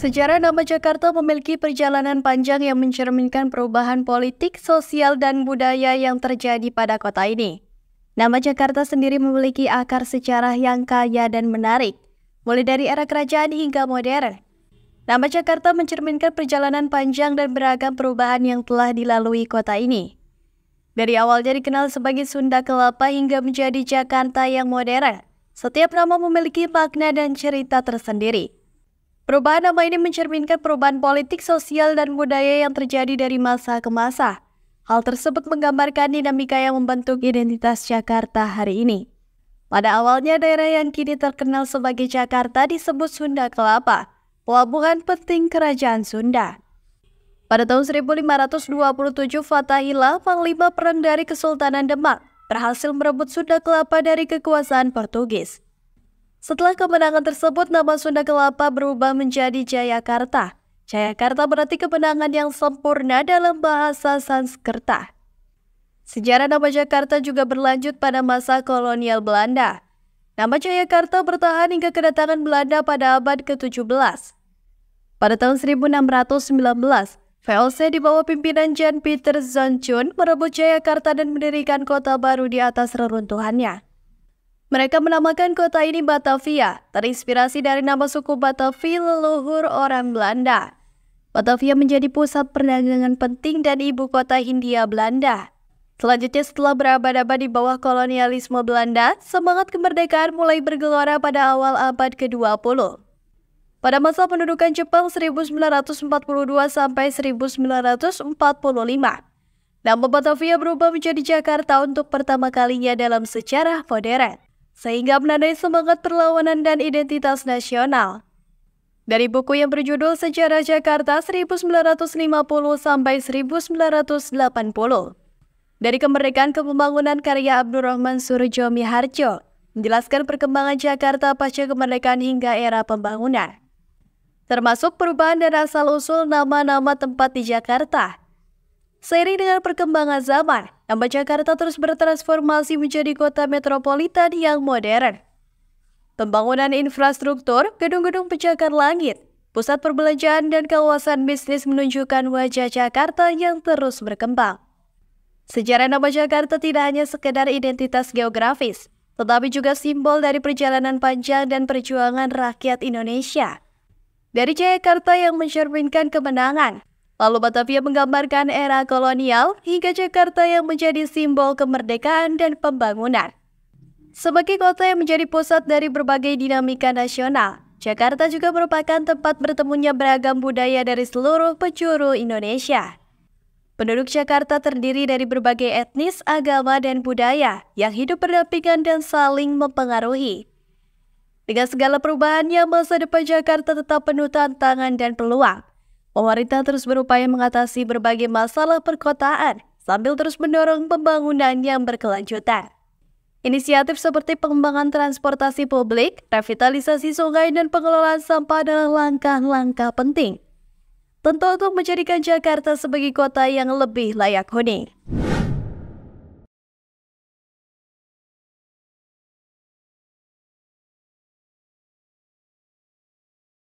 Sejarah nama Jakarta memiliki perjalanan panjang yang mencerminkan perubahan politik, sosial, dan budaya yang terjadi pada kota ini. Nama Jakarta sendiri memiliki akar sejarah yang kaya dan menarik, mulai dari era kerajaan hingga modern. Nama Jakarta mencerminkan perjalanan panjang dan beragam perubahan yang telah dilalui kota ini. Dari awalnya dikenal sebagai Sunda Kelapa hingga menjadi Jakarta yang modern, setiap nama memiliki makna dan cerita tersendiri. Perubahan nama ini mencerminkan perubahan politik, sosial, dan budaya yang terjadi dari masa ke masa. Hal tersebut menggambarkan dinamika yang membentuk identitas Jakarta hari ini. Pada awalnya daerah yang kini terkenal sebagai Jakarta disebut Sunda Kelapa, pelabuhan penting kerajaan Sunda. Pada tahun 1527, Fatahillah, panglima perang dari Kesultanan Demak, berhasil merebut Sunda Kelapa dari kekuasaan Portugis. Setelah kemenangan tersebut, nama Sunda Kelapa berubah menjadi Jayakarta. Jayakarta berarti kemenangan yang sempurna dalam bahasa Sanskerta. Sejarah nama Jakarta juga berlanjut pada masa kolonial Belanda. Nama Jayakarta bertahan hingga kedatangan Belanda pada abad ke-17. Pada tahun 1619, VOC di bawah pimpinan Jan Peter Zonchun merebut Jayakarta dan mendirikan kota baru di atas reruntuhannya. Mereka menamakan kota ini Batavia, terinspirasi dari nama suku Batavia leluhur orang Belanda. Batavia menjadi pusat perdagangan penting dan ibu kota Hindia Belanda. Selanjutnya setelah berabad-abad di bawah kolonialisme Belanda, semangat kemerdekaan mulai bergelora pada awal abad ke-20. Pada masa pendudukan Jepang 1942 sampai 1945, nama Batavia berubah menjadi Jakarta untuk pertama kalinya dalam sejarah modern sehingga menandai semangat perlawanan dan identitas nasional. Dari buku yang berjudul Sejarah Jakarta 1950 1980. Dari kemerdekaan ke pembangunan karya Abdurrahman Surjo Miharjo, menjelaskan perkembangan Jakarta pasca kemerdekaan hingga era pembangunan. Termasuk perubahan dan asal-usul nama-nama tempat di Jakarta. Seiring dengan perkembangan zaman, Nama Jakarta terus bertransformasi menjadi kota metropolitan yang modern. Pembangunan infrastruktur, gedung-gedung pencakar langit, pusat perbelanjaan dan kawasan bisnis menunjukkan wajah Jakarta yang terus berkembang. Sejarah nama Jakarta tidak hanya sekedar identitas geografis, tetapi juga simbol dari perjalanan panjang dan perjuangan rakyat Indonesia. Dari Jakarta yang mencerminkan kemenangan, Lalu Batavia menggambarkan era kolonial hingga Jakarta yang menjadi simbol kemerdekaan dan pembangunan. Sebagai kota yang menjadi pusat dari berbagai dinamika nasional, Jakarta juga merupakan tempat bertemunya beragam budaya dari seluruh penjuru Indonesia. Penduduk Jakarta terdiri dari berbagai etnis, agama, dan budaya yang hidup berdampingan dan saling mempengaruhi. Dengan segala perubahannya, masa depan Jakarta tetap penuh tantangan dan peluang. Pemerintah terus berupaya mengatasi berbagai masalah perkotaan sambil terus mendorong pembangunan yang berkelanjutan. Inisiatif seperti pengembangan transportasi publik, revitalisasi sungai, dan pengelolaan sampah adalah langkah-langkah penting. Tentu untuk menjadikan Jakarta sebagai kota yang lebih layak huni.